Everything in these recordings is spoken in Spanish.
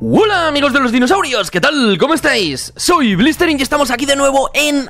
Hola amigos de los dinosaurios, ¿qué tal? ¿Cómo estáis? Soy Blistering y estamos aquí de nuevo en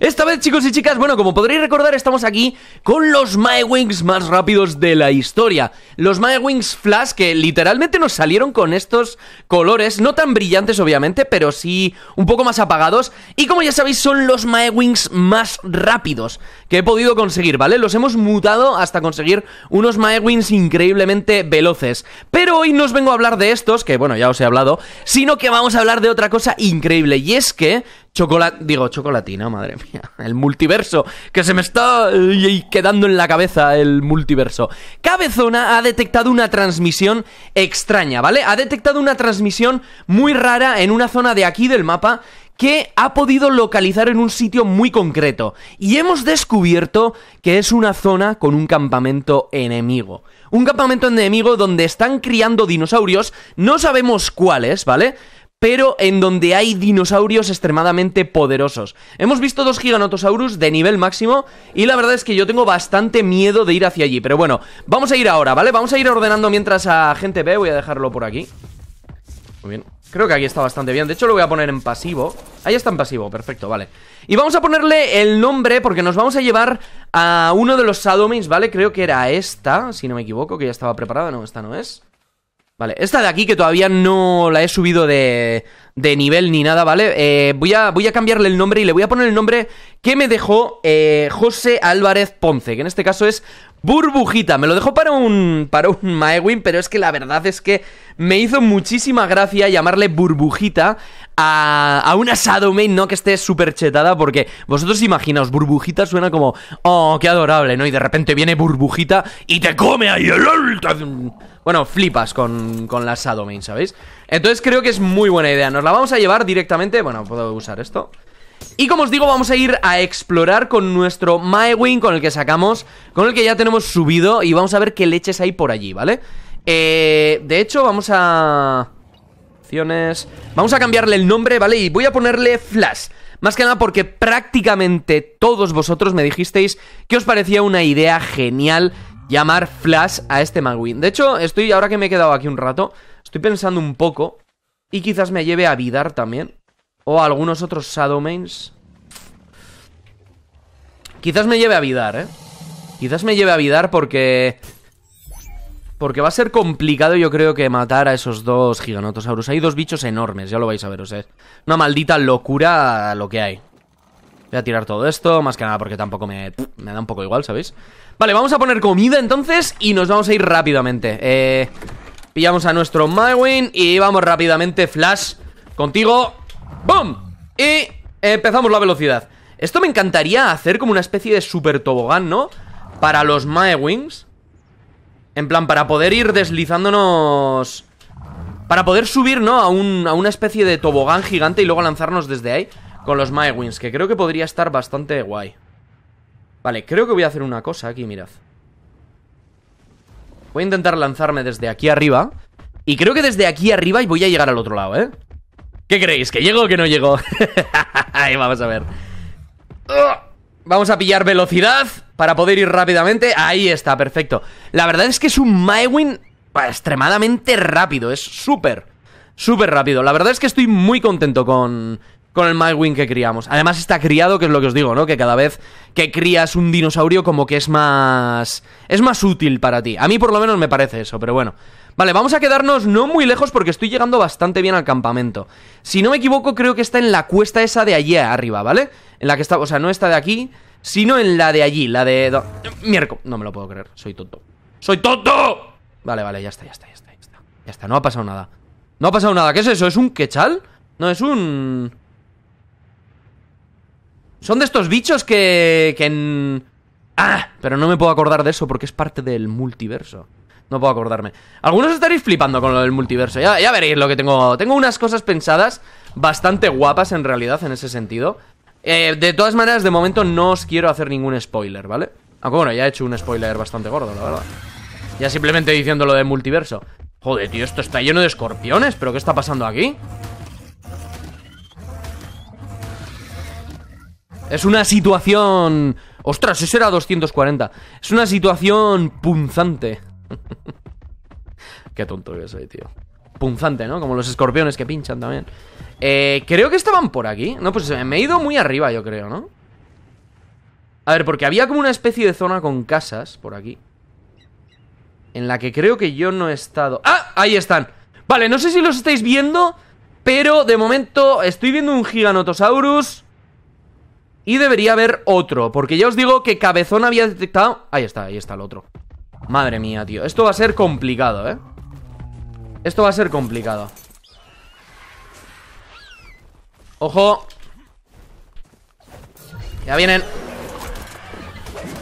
esta vez, chicos y chicas, bueno, como podréis recordar, estamos aquí con los MyWings más rápidos de la historia. Los MyWings Flash que literalmente nos salieron con estos colores, no tan brillantes obviamente, pero sí un poco más apagados. Y como ya sabéis, son los MyWings más rápidos que he podido conseguir, ¿vale? Los hemos mutado hasta conseguir unos MyWings increíblemente veloces. Pero hoy no os vengo a hablar de estos, que bueno, ya os he hablado, sino que vamos a hablar de otra cosa increíble. Y es que Chocolate, digo, chocolatina, madre mía. El multiverso, que se me está eh, quedando en la cabeza el multiverso. Cabezona ha detectado una transmisión extraña, ¿vale? Ha detectado una transmisión muy rara en una zona de aquí del mapa que ha podido localizar en un sitio muy concreto. Y hemos descubierto que es una zona con un campamento enemigo. Un campamento enemigo donde están criando dinosaurios, no sabemos cuáles, ¿vale? pero en donde hay dinosaurios extremadamente poderosos. Hemos visto dos Giganotosaurus de nivel máximo y la verdad es que yo tengo bastante miedo de ir hacia allí. Pero bueno, vamos a ir ahora, ¿vale? Vamos a ir ordenando mientras a gente ve. Voy a dejarlo por aquí. Muy bien. Creo que aquí está bastante bien. De hecho, lo voy a poner en pasivo. Ahí está en pasivo, perfecto, vale. Y vamos a ponerle el nombre porque nos vamos a llevar a uno de los sadomins, ¿vale? Creo que era esta, si no me equivoco, que ya estaba preparada. No, esta no es. Vale, esta de aquí que todavía no la he subido de, de nivel ni nada, ¿vale? Eh, voy, a, voy a cambiarle el nombre y le voy a poner el nombre que me dejó eh, José Álvarez Ponce, que en este caso es Burbujita. Me lo dejó para un, para un Maewin, pero es que la verdad es que me hizo muchísima gracia llamarle Burbujita a, a una Shadow ¿no? Que esté súper chetada, porque vosotros imaginaos, Burbujita suena como, oh, qué adorable, ¿no? Y de repente viene Burbujita y te come ahí el... Bueno, flipas con, con las Sadomain, ¿sabéis? Entonces creo que es muy buena idea Nos la vamos a llevar directamente Bueno, puedo usar esto y como os digo, vamos a ir a explorar con nuestro Maewing, con el que sacamos, con el que ya tenemos subido y vamos a ver qué leches hay por allí, ¿vale? Eh, de hecho, vamos a... Opciones... Vamos a cambiarle el nombre, ¿vale? Y voy a ponerle Flash. Más que nada porque prácticamente todos vosotros me dijisteis que os parecía una idea genial llamar Flash a este Magwin. De hecho, estoy, ahora que me he quedado aquí un rato, estoy pensando un poco. Y quizás me lleve a Vidar también. O a algunos otros Shadowmains. Quizás me lleve a Vidar, ¿eh? Quizás me lleve a Vidar porque... Porque va a ser complicado yo creo que matar a esos dos giganotosaurus. Hay dos bichos enormes, ya lo vais a ver, o una maldita locura lo que hay. Voy a tirar todo esto, más que nada porque tampoco me, me da un poco igual, ¿sabéis? Vale, vamos a poner comida entonces y nos vamos a ir rápidamente. Eh, pillamos a nuestro Myewin y vamos rápidamente, Flash, contigo. ¡Bum! Y empezamos la velocidad. Esto me encantaría hacer como una especie de super tobogán, ¿no? Para los Mywings. En plan, para poder ir deslizándonos... Para poder subir, ¿no? A, a una especie de tobogán gigante y luego lanzarnos desde ahí con los Mywings, que creo que podría estar bastante guay. Vale, creo que voy a hacer una cosa aquí, mirad Voy a intentar lanzarme desde aquí arriba Y creo que desde aquí arriba y voy a llegar al otro lado, ¿eh? ¿Qué creéis? ¿Que llego o que no llego? Vamos a ver Vamos a pillar velocidad para poder ir rápidamente Ahí está, perfecto La verdad es que es un Mywin extremadamente rápido Es súper, súper rápido La verdad es que estoy muy contento con, con el wing que criamos. Además está criado, que es lo que os digo, ¿no? Que cada vez que crías un dinosaurio como que es más... es más útil para ti. A mí por lo menos me parece eso, pero bueno. Vale, vamos a quedarnos no muy lejos porque estoy llegando bastante bien al campamento. Si no me equivoco, creo que está en la cuesta esa de allí arriba, ¿vale? En la que está, o sea, no está de aquí, sino en la de allí, la de... mierco, No me lo puedo creer, soy tonto. ¡Soy tonto! Vale, vale, ya está, ya está, ya está, ya está. Ya está, no ha pasado nada. No ha pasado nada. ¿Qué es eso? ¿Es un quechal? No, es un... Son de estos bichos que. que Ah, pero no me puedo acordar de eso porque es parte del multiverso. No puedo acordarme. Algunos estaréis flipando con lo del multiverso. Ya, veréis lo que tengo. Tengo unas cosas pensadas bastante guapas en realidad en ese sentido. Eh, de todas maneras, de momento no os quiero hacer ningún spoiler, ¿vale? Aunque bueno, ya he hecho un spoiler bastante gordo, la verdad. Ya simplemente diciendo lo del multiverso. Joder, tío, esto está lleno de escorpiones. ¿Pero qué está pasando aquí? Es una situación... Ostras, eso era 240. Es una situación punzante. Qué tonto que soy, tío. Punzante, ¿no? Como los escorpiones que pinchan también. Eh, creo que estaban por aquí. No, pues eh, me he ido muy arriba, yo creo, ¿no? A ver, porque había como una especie de zona con casas por aquí. En la que creo que yo no he estado. ¡Ah! Ahí están. Vale, no sé si los estáis viendo, pero de momento estoy viendo un giganotosaurus y debería haber otro, porque ya os digo que Cabezón había detectado... Ahí está, ahí está el otro. Madre mía, tío. Esto va a ser complicado, ¿eh? Esto va a ser complicado. ¡Ojo! Ya vienen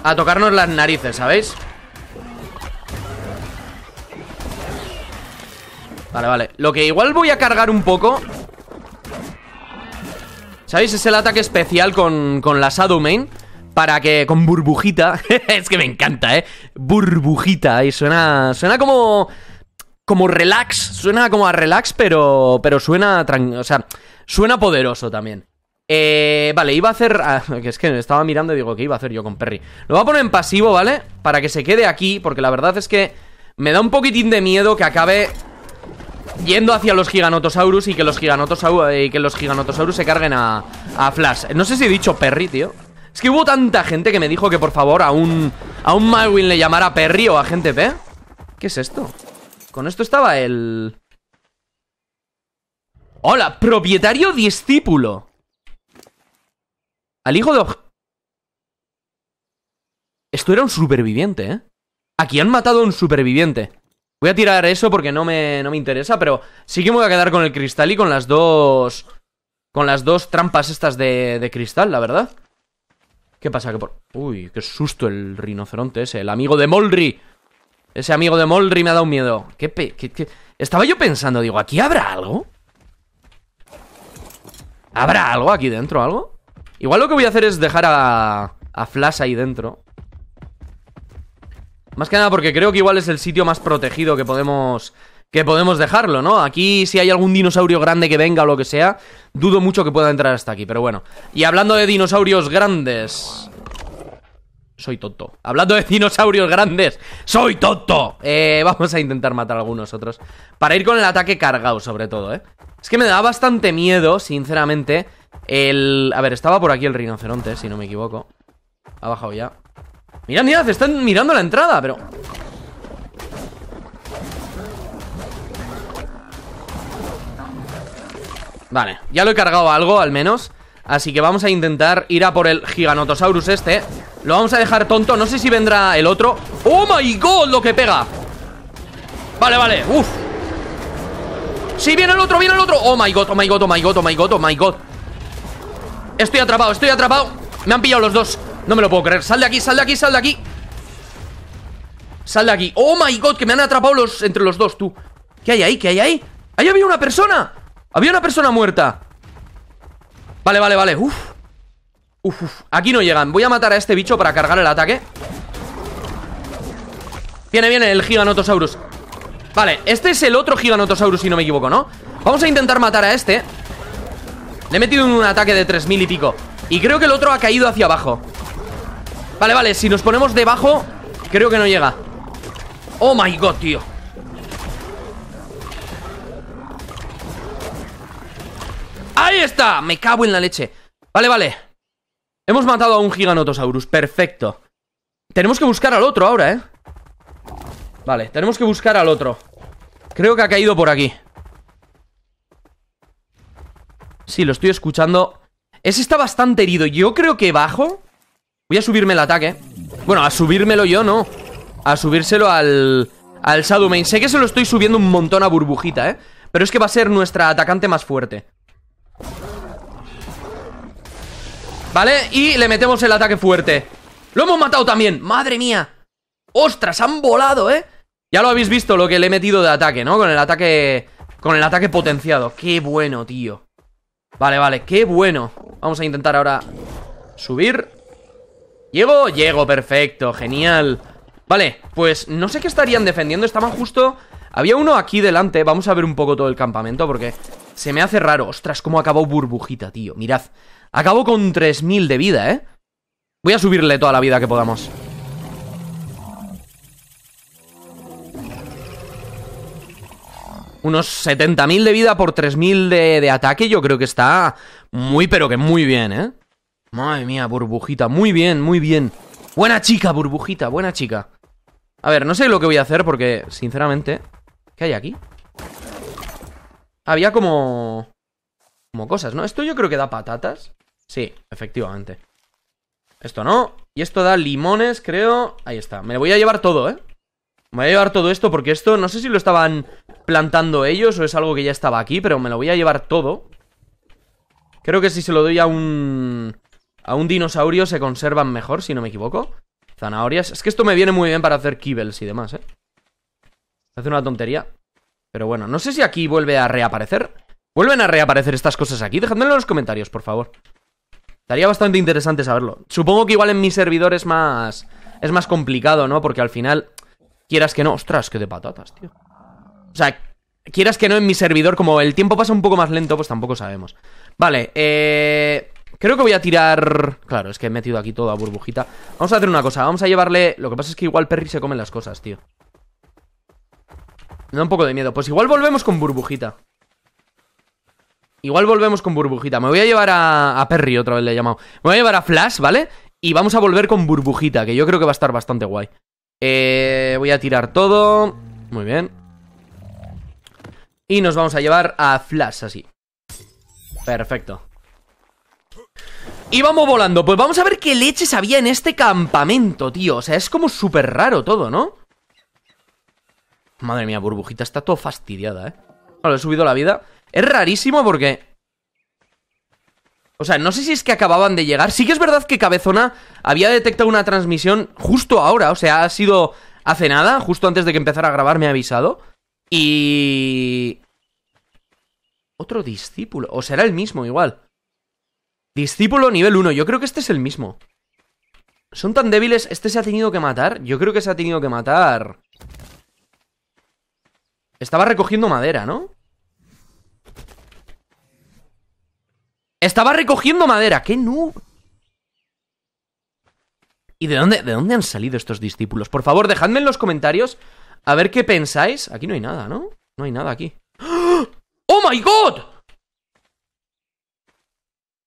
a tocarnos las narices, ¿sabéis? Vale, vale Lo que igual voy a cargar un poco ¿Sabéis? Es el ataque especial con, la Shadow Main para que con burbujita, es que me encanta, ¿eh? Burbujita, y suena suena como como relax, suena como a relax, pero pero suena, o sea, suena poderoso también. Eh, vale, iba a hacer... Ah, que es que estaba mirando y digo, ¿qué iba a hacer yo con Perry? Lo voy a poner en pasivo, ¿vale? Para que se quede aquí, porque la verdad es que me da un poquitín de miedo que acabe yendo hacia los giganotosaurus y que los giganotosaurus, eh, que los se carguen a, Flash. No sé si he dicho Perry, tío. Es que hubo tanta gente que me dijo que por favor a un, a un Malwin le llamara Perry o gente P. ¿Qué es esto? Con esto estaba el... Hola, propietario discípulo. Al hijo de... Esto era un superviviente, ¿eh? Aquí han matado a un superviviente. Voy a tirar eso porque no me, no me interesa, pero sí que me voy a quedar con el cristal y con las dos... Con las dos trampas estas de, de cristal, la verdad. ¿Qué pasa? por... Uy, qué susto el rinoceronte ese, el amigo de Molri. Ese amigo de Molri me ha dado miedo. ¿Qué, Estaba yo pensando, digo, ¿aquí habrá algo? ¿Habrá algo aquí dentro, algo? Igual lo que voy a hacer es dejar a, a Flash ahí dentro. Más que nada porque creo que igual es el sitio más protegido que podemos que podemos dejarlo, ¿no? Aquí si hay algún dinosaurio grande que venga o lo que sea, dudo mucho que pueda entrar hasta aquí, pero bueno. Y hablando de dinosaurios grandes... Soy tonto. Hablando de dinosaurios grandes, soy tonto. Eh, vamos a intentar matar a algunos otros. Para ir con el ataque cargado, sobre todo, ¿eh? Es que me da bastante miedo, sinceramente. El... A ver, estaba por aquí el rinoceronte, si no me equivoco. Ha bajado ya. Mirad, mirad, están mirando la entrada, pero... Vale, ya lo he cargado algo, al menos Así que vamos a intentar ir a por el Giganotosaurus este Lo vamos a dejar tonto, no sé si vendrá el otro ¡Oh my god! Lo que pega Vale, vale, uff Sí, viene el otro, viene el otro Oh my god, oh my god, oh my god, oh my god, oh my god Estoy atrapado, estoy atrapado Me han pillado los dos no me lo puedo creer. Sal de aquí, sal de aquí, sal de aquí. Sal de aquí. Oh my god, que me han atrapado los, entre los dos, tú. ¿Qué hay ahí? ¿Qué hay ahí? ¡Ahí había una persona! Había una persona muerta. Vale, vale, vale. Uf. Uf, Aquí no llegan. Voy a matar a este bicho para cargar el ataque. Viene, viene el Giganotosaurus. Vale, este es el otro Giganotosaurus, si no me equivoco, ¿no? Vamos a intentar matar a este. Le he metido un ataque de 3.000 y pico. Y creo que el otro ha caído hacia abajo. Vale, vale, si nos ponemos debajo Creo que no llega Oh my god, tío ¡Ahí está! Me cago en la leche Vale, vale Hemos matado a un giganotosaurus, perfecto Tenemos que buscar al otro ahora, ¿eh? Vale, tenemos que buscar al otro Creo que ha caído por aquí Sí, lo estoy escuchando Ese está bastante herido Yo creo que bajo Voy a subirme el ataque Bueno, a subírmelo yo no A subírselo al... Al Shadow Main Sé que se lo estoy subiendo un montón a Burbujita, ¿eh? Pero es que va a ser nuestra atacante más fuerte ¿Vale? Y le metemos el ataque fuerte ¡Lo hemos matado también! ¡Madre mía! ¡Ostras! Han volado, ¿eh? Ya lo habéis visto lo que le he metido de ataque, ¿no? Con el ataque... Con el ataque potenciado ¡Qué bueno, tío! Vale, vale, qué bueno Vamos a intentar ahora subir ¿Llego? Llego, perfecto, genial Vale, pues no sé qué estarían defendiendo Estaban justo... Había uno aquí delante Vamos a ver un poco todo el campamento porque se me hace raro Ostras, cómo acabó Burbujita, tío Mirad, Acabo con 3000 de vida, ¿eh? Voy a subirle toda la vida que podamos Unos 70.000 de vida por 3.000 de, de ataque Yo creo que está muy pero que muy bien, ¿eh? Madre mía, burbujita. Muy bien, muy bien. Buena chica, burbujita, buena chica. A ver, no sé lo que voy a hacer porque, sinceramente... ¿Qué hay aquí? Había como... Como cosas, ¿no? Esto yo creo que da patatas. Sí, efectivamente. Esto no. Y esto da limones, creo. Ahí está. Me lo voy a llevar todo, ¿eh? Me voy a llevar todo esto porque esto... No sé si lo estaban plantando ellos o es algo que ya estaba aquí, pero me lo voy a llevar todo. Creo que si se lo doy a un... A un dinosaurio se conservan mejor, si no me equivoco. Zanahorias. Es que esto me viene muy bien para hacer kibbles y demás, ¿eh? Hace una tontería. Pero bueno, no sé si aquí vuelve a reaparecer. ¿Vuelven a reaparecer estas cosas aquí? Dejadmelo en los comentarios, por favor. Estaría bastante interesante saberlo. Supongo que igual en mi servidor es más... Es más complicado, ¿no? Porque al final... Quieras que no... Ostras, qué de patatas, tío. O sea, quieras que no en mi servidor, como el tiempo pasa un poco más lento, pues tampoco sabemos. Vale, eh... Creo que voy a tirar... Claro, es que he metido aquí todo a burbujita. Vamos a hacer una cosa, vamos a llevarle... Lo que pasa es que igual Perry se come las cosas, tío. Me da un poco de miedo. Pues igual volvemos con burbujita. Igual volvemos con burbujita. Me voy a llevar a, a Perry, otra vez le he llamado. Me voy a llevar a Flash, ¿vale? Y vamos a volver con burbujita, que yo creo que va a estar bastante guay. Eh, voy a tirar todo. Muy bien. Y nos vamos a llevar a Flash así. Perfecto vamos volando. Pues vamos a ver qué leches había en este campamento, tío. O sea, es como súper raro todo, ¿no? Madre mía, burbujita está todo fastidiada, ¿eh? No, he subido la vida. Es rarísimo porque... O sea, no sé si es que acababan de llegar. Sí que es verdad que Cabezona había detectado una transmisión justo ahora. O sea, ha sido hace nada, justo antes de que empezara a grabar me ha avisado. Y... Otro discípulo. O será el mismo igual. Discípulo nivel 1. Yo creo que este es el mismo. Son tan débiles. ¿Este se ha tenido que matar? Yo creo que se ha tenido que matar. Estaba recogiendo madera, ¿no? Estaba recogiendo madera. ¡Qué no? ¿Y de dónde, de dónde han salido estos discípulos? Por favor, dejadme en los comentarios a ver qué pensáis. Aquí no hay nada, ¿no? No hay nada aquí. ¡Oh, my God!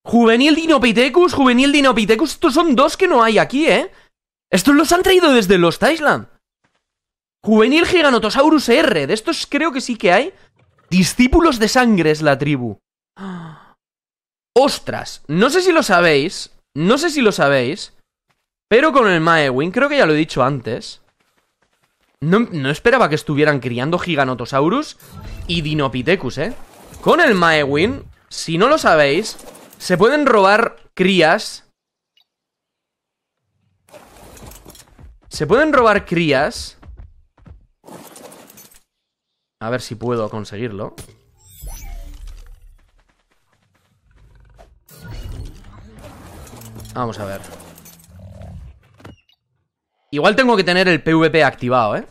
Juvenil Dinopithecus, Juvenil Dinopithecus. Estos son dos que no hay aquí, ¿eh? Estos los han traído desde Lost Island. Juvenil Giganotosaurus R. De estos creo que sí que hay. Discípulos de sangre es la tribu. Ostras, no sé si lo sabéis. No sé si lo sabéis. Pero con el Maewin, creo que ya lo he dicho antes. No, no esperaba que estuvieran criando Giganotosaurus y Dinopithecus, ¿eh? Con el Maewin, si no lo sabéis, ¿Se pueden robar crías? ¿Se pueden robar crías? A ver si puedo conseguirlo. Vamos a ver. Igual tengo que tener el PvP activado, ¿eh?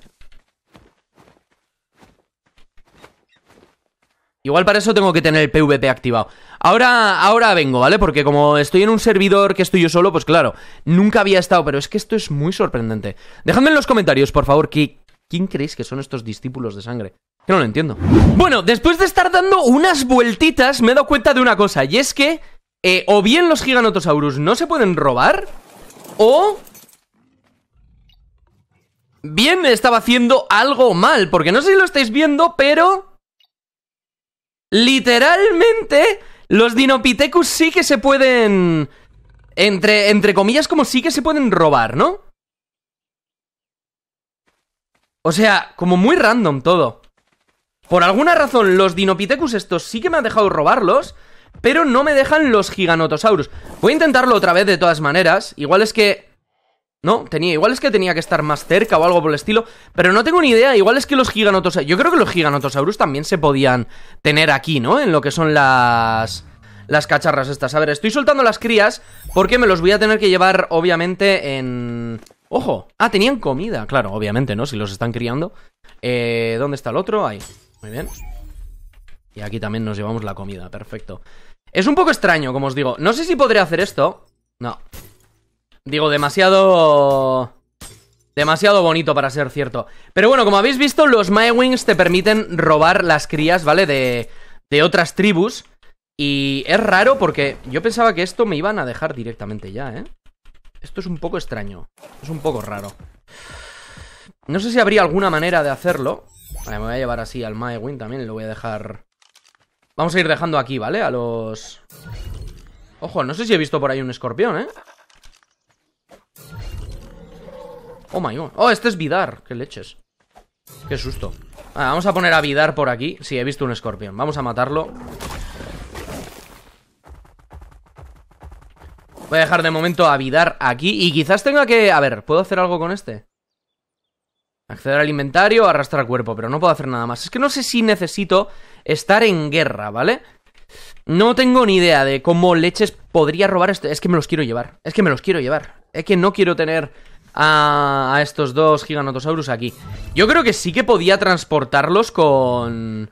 Igual para eso tengo que tener el PvP activado. Ahora, ahora vengo, ¿vale? Porque como estoy en un servidor que estoy yo solo, pues claro, nunca había estado, pero es que esto es muy sorprendente. Dejadme en los comentarios, por favor, ¿quién creéis que son estos discípulos de sangre? Que no lo entiendo. Bueno, después de estar dando unas vueltitas, me he dado cuenta de una cosa, y es que eh, o bien los giganotosaurus no se pueden robar, o bien estaba haciendo algo mal, porque no sé si lo estáis viendo, pero Literalmente, los Dinopithecus sí que se pueden... Entre, entre comillas, como sí que se pueden robar, ¿no? O sea, como muy random todo. Por alguna razón, los Dinopithecus estos sí que me han dejado robarlos, pero no me dejan los Giganotosaurus. Voy a intentarlo otra vez de todas maneras. Igual es que no, tenía, igual es que tenía que estar más cerca o algo por el estilo Pero no tengo ni idea, igual es que los giganotosaurus Yo creo que los giganotosaurus también se podían tener aquí, ¿no? En lo que son las... Las cacharras estas A ver, estoy soltando las crías Porque me los voy a tener que llevar, obviamente, en... ¡Ojo! Ah, tenían comida Claro, obviamente, ¿no? Si los están criando eh, ¿Dónde está el otro? Ahí, muy bien Y aquí también nos llevamos la comida, perfecto Es un poco extraño, como os digo No sé si podré hacer esto No, Digo, demasiado... Demasiado bonito para ser cierto. Pero bueno, como habéis visto, los Maewings te permiten robar las crías, ¿vale? De, de otras tribus. Y es raro porque yo pensaba que esto me iban a dejar directamente ya, ¿eh? Esto es un poco extraño. Es un poco raro. No sé si habría alguna manera de hacerlo. Vale, me voy a llevar así al wing también y lo voy a dejar... Vamos a ir dejando aquí, ¿vale? A los... Ojo, no sé si he visto por ahí un escorpión, ¿eh? Oh my god. Oh, este es Vidar. Qué leches. Qué susto. vamos a poner a Vidar por aquí. Sí, he visto un escorpión. Vamos a matarlo. Voy a dejar de momento a Vidar aquí. Y quizás tenga que... A ver, ¿puedo hacer algo con este? Acceder al inventario, arrastrar cuerpo, pero no puedo hacer nada más. Es que no sé si necesito estar en guerra, ¿vale? No tengo ni idea de cómo leches podría robar esto. Es que me los quiero llevar. Es que me los quiero llevar. Es que no quiero tener a, estos dos giganotosaurus aquí. Yo creo que sí que podía transportarlos con...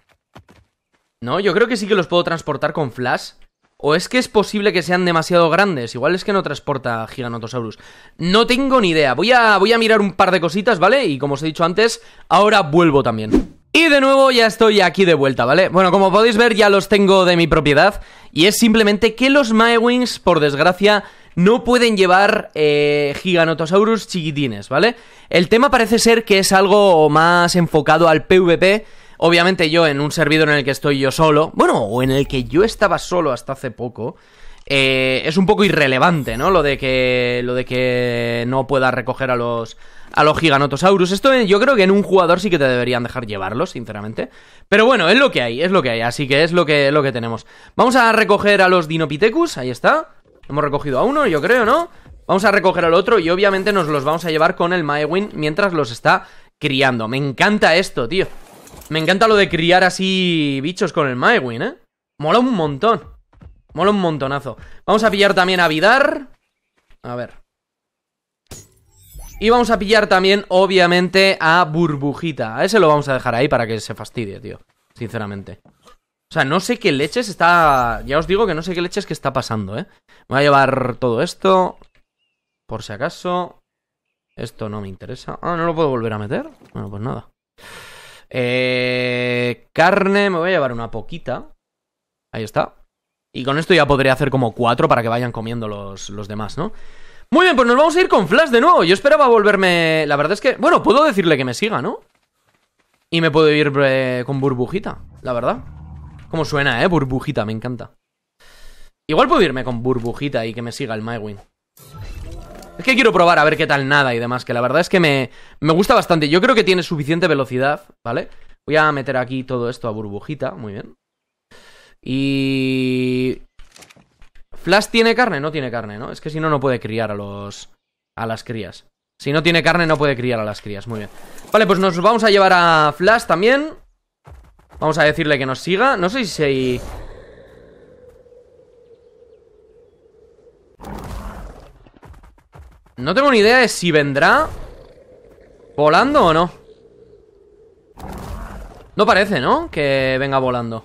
No, yo creo que sí que los puedo transportar con Flash. O es que es posible que sean demasiado grandes. Igual es que no transporta Giganotosaurus. No tengo ni idea. Voy a, voy a mirar un par de cositas, ¿vale? Y como os he dicho antes, ahora vuelvo también. Y de nuevo ya estoy aquí de vuelta, ¿vale? Bueno, como podéis ver ya los tengo de mi propiedad y es simplemente que los Maewings, por desgracia, no pueden llevar eh, giganotosaurus chiquitines, ¿vale? El tema parece ser que es algo más enfocado al PvP. Obviamente yo en un servidor en el que estoy yo solo, bueno, o en el que yo estaba solo hasta hace poco, eh, es un poco irrelevante, ¿no? Lo de que, lo de que no pueda recoger a los, a los giganotosaurus. Esto eh, yo creo que en un jugador sí que te deberían dejar llevarlos, sinceramente. Pero bueno, es lo que hay, es lo que hay. Así que es lo que, lo que tenemos. Vamos a recoger a los Dinopithecus, ahí está. Hemos recogido a uno, yo creo, ¿no? Vamos a recoger al otro y obviamente nos los vamos a llevar con el Maewin mientras los está criando. Me encanta esto, tío. Me encanta lo de criar así bichos con el Maewin, ¿eh? Mola un montón. Mola un montonazo. Vamos a pillar también a Vidar. A ver. Y vamos a pillar también, obviamente, a Burbujita. A ese lo vamos a dejar ahí para que se fastidie, tío. Sinceramente. O sea, no sé qué leches está... Ya os digo que no sé qué leches que está pasando, ¿eh? Me voy a llevar todo esto. Por si acaso. Esto no me interesa. Ah, no lo puedo volver a meter. Bueno, pues nada. Eh, carne, me voy a llevar una poquita. Ahí está. Y con esto ya podría hacer como cuatro para que vayan comiendo los, demás, ¿no? Muy bien, pues nos vamos a ir con Flash de nuevo. Yo esperaba volverme... La verdad es que... Bueno, puedo decirle que me siga, ¿no? Y me puedo ir eh, con burbujita, la verdad. Como suena, ¿eh? Burbujita, me encanta. Igual puedo irme con burbujita y que me siga el Mywin. Es que quiero probar a ver qué tal nada y demás, que la verdad es que me, me gusta bastante. Yo creo que tiene suficiente velocidad, ¿vale? Voy a meter aquí todo esto a burbujita, muy bien. Y... ¿Flash tiene carne? No tiene carne, ¿no? Es que si no, no puede criar a los... a las crías. Si no tiene carne, no puede criar a las crías, muy bien. Vale, pues nos vamos a llevar a Flash también. Vamos a decirle que nos siga. No sé si... No tengo ni idea de si vendrá volando o no. No parece, ¿no? Que venga volando.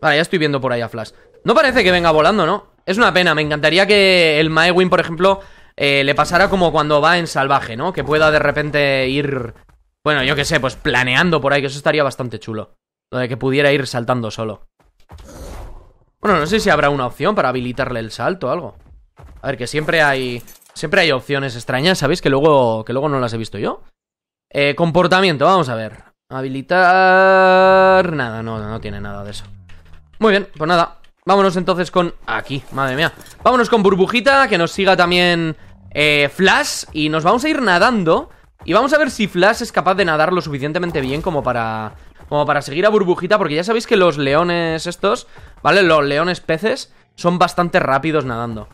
Vale, ya estoy viendo por ahí a Flash. No parece que venga volando, ¿no? Es una pena, me encantaría que el Maewin, por ejemplo, eh, le pasará como cuando va en salvaje, ¿no? Que pueda de repente ir, bueno, yo qué sé, pues planeando por ahí, que eso estaría bastante chulo. Lo de que pudiera ir saltando solo. Bueno, no sé si habrá una opción para habilitarle el salto o algo. A ver, que siempre hay... Siempre hay opciones extrañas, ¿sabéis? Que luego, que luego no las he visto yo. Eh, comportamiento, vamos a ver. Habilitar... Nada, no, no tiene nada de eso. Muy bien, pues nada. Vámonos entonces con... Aquí, madre mía. Vámonos con burbujita, que nos siga también eh, Flash y nos vamos a ir nadando y vamos a ver si Flash es capaz de nadar lo suficientemente bien como para como para seguir a Burbujita porque ya sabéis que los leones estos, ¿vale? Los leones peces son bastante rápidos nadando.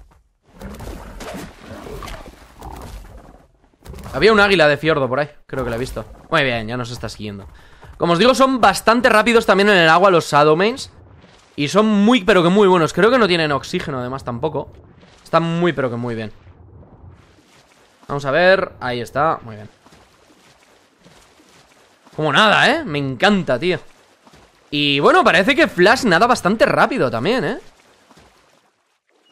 Había un águila de fiordo por ahí, creo que la he visto. Muy bien, ya nos está siguiendo. Como os digo, son bastante rápidos también en el agua los Shadowmains. Y son muy, pero que muy buenos. Creo que no tienen oxígeno además tampoco. Están muy, pero que muy bien. Vamos a ver, ahí está, muy bien Como nada, ¿eh? Me encanta, tío Y bueno, parece que Flash nada bastante rápido también, ¿eh?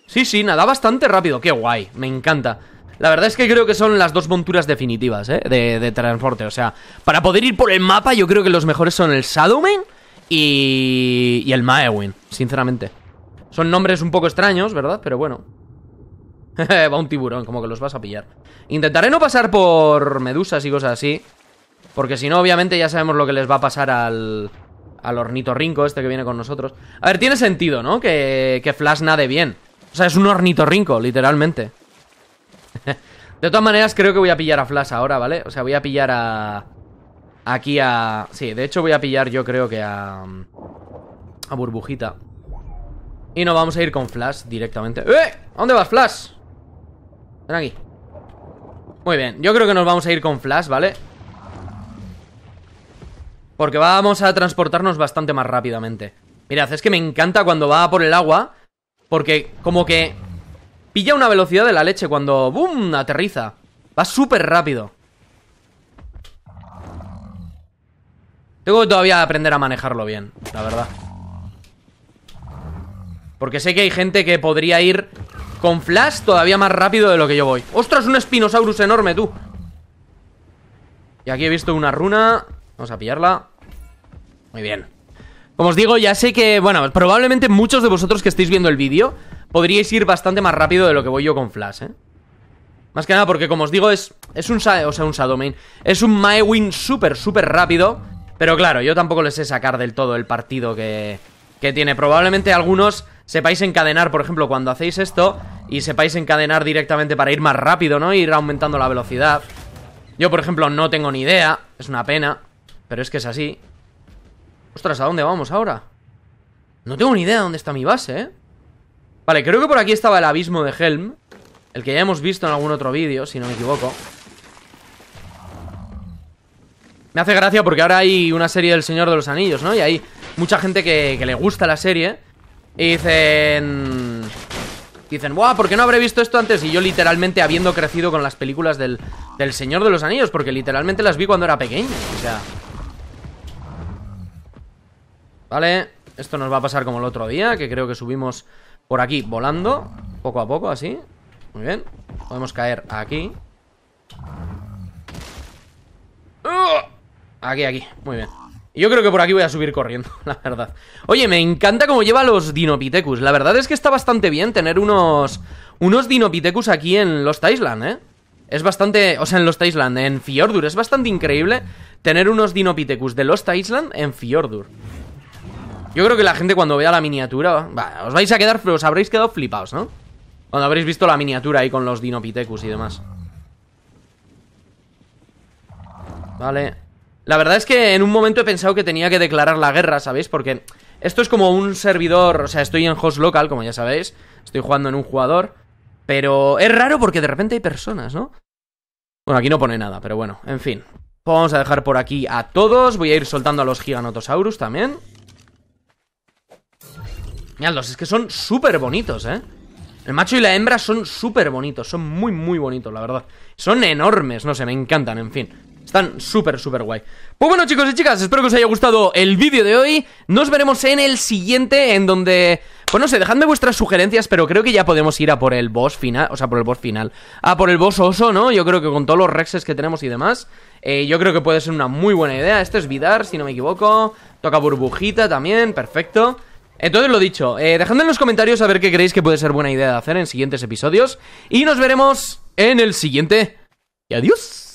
Sí, sí, nada bastante rápido, qué guay, me encanta la verdad es que creo que son las dos monturas definitivas, ¿eh? De, transporte. O sea, para poder ir por el mapa, yo creo que los mejores son el Shadowman y, y el Maewin, sinceramente. Son nombres un poco extraños, ¿verdad? Pero bueno, Va un tiburón, como que los vas a pillar. Intentaré no pasar por medusas y cosas así. Porque si no, obviamente ya sabemos lo que les va a pasar al... Al ornitorrinco este que viene con nosotros. A ver, tiene sentido, ¿no? Que, que Flash nade bien. O sea, es un ornitorrinco, literalmente. de todas maneras, creo que voy a pillar a Flash ahora, ¿vale? O sea, voy a pillar a... Aquí a... Sí, de hecho voy a pillar yo creo que a... A Burbujita. Y nos vamos a ir con Flash directamente. ¡Eh! dónde vas, Flash? Ven aquí Muy bien, yo creo que nos vamos a ir con Flash, ¿vale? Porque vamos a transportarnos bastante más rápidamente Mirad, es que me encanta cuando va por el agua Porque como que Pilla una velocidad de la leche cuando ¡Bum! Aterriza Va súper rápido Tengo que todavía aprender a manejarlo bien La verdad Porque sé que hay gente que podría ir con flash todavía más rápido de lo que yo voy ¡Ostras! Un Spinosaurus enorme, tú Y aquí he visto una runa Vamos a pillarla Muy bien Como os digo, ya sé que... Bueno, probablemente muchos de vosotros que estáis viendo el vídeo Podríais ir bastante más rápido de lo que voy yo con flash, ¿eh? Más que nada porque, como os digo, es, es un... O sea, un Sadomain Es un Maewin súper, súper rápido Pero claro, yo tampoco les sé sacar del todo el partido que, que tiene Probablemente algunos sepáis encadenar, por ejemplo, cuando hacéis esto y sepáis encadenar directamente para ir más rápido, ¿no? Ir aumentando la velocidad. Yo, por ejemplo, no tengo ni idea, es una pena, pero es que es así. Ostras, ¿a dónde vamos ahora? No tengo ni idea de dónde está mi base, ¿eh? Vale, creo que por aquí estaba el abismo de Helm, el que ya hemos visto en algún otro vídeo, si no me equivoco. Me hace gracia porque ahora hay una serie del Señor de los Anillos, ¿no? Y hay mucha gente que, que le gusta la serie y dicen... Dicen, guau, ¿por qué no habré visto esto antes? Y yo literalmente habiendo crecido con las películas del, del Señor de los Anillos, porque literalmente las vi cuando era pequeño, o sea... Vale, esto nos va a pasar como el otro día, que creo que subimos por aquí volando, poco a poco, así. Muy bien, podemos caer aquí. Aquí, aquí, muy bien. Yo creo que por aquí voy a subir corriendo, la verdad. Oye, me encanta cómo lleva los Dinopithecus. La verdad es que está bastante bien tener unos, unos Dinopithecus aquí en Lost Island, ¿eh? Es bastante... O sea, en Lost Island, en Fjordur. Es bastante increíble tener unos Dinopithecus de Lost Island en Fjordur. Yo creo que la gente cuando vea la miniatura... os vais a quedar... Os habréis quedado flipados, ¿no? Cuando habréis visto la miniatura ahí con los Dinopithecus y demás. Vale, la verdad es que en un momento he pensado que tenía que declarar la guerra, ¿sabéis? Porque esto es como un servidor, o sea, estoy en host local, como ya sabéis, estoy jugando en un jugador, pero es raro porque de repente hay personas, ¿no? Bueno, aquí no pone nada, pero bueno, en fin. Vamos a dejar por aquí a todos, voy a ir soltando a los Giganotosaurus también. Miradlos, es que son súper bonitos, ¿eh? El macho y la hembra son súper bonitos, son muy, muy bonitos, la verdad. Son enormes, no sé, me encantan, en fin. Están súper, súper guay. Pues bueno, chicos y chicas, espero que os haya gustado el vídeo de hoy. Nos veremos en el siguiente, en donde... Pues no sé, dejadme vuestras sugerencias, pero creo que ya podemos ir a por el boss final. O sea, por el boss final. A por el boss oso, ¿no? Yo creo que con todos los rexes que tenemos y demás, eh, yo creo que puede ser una muy buena idea. Esto es Vidar, si no me equivoco. Toca burbujita también, perfecto. Entonces lo dicho, eh, dejadme en los comentarios a ver qué creéis que puede ser buena idea de hacer en siguientes episodios. Y nos veremos en el siguiente. Y adiós.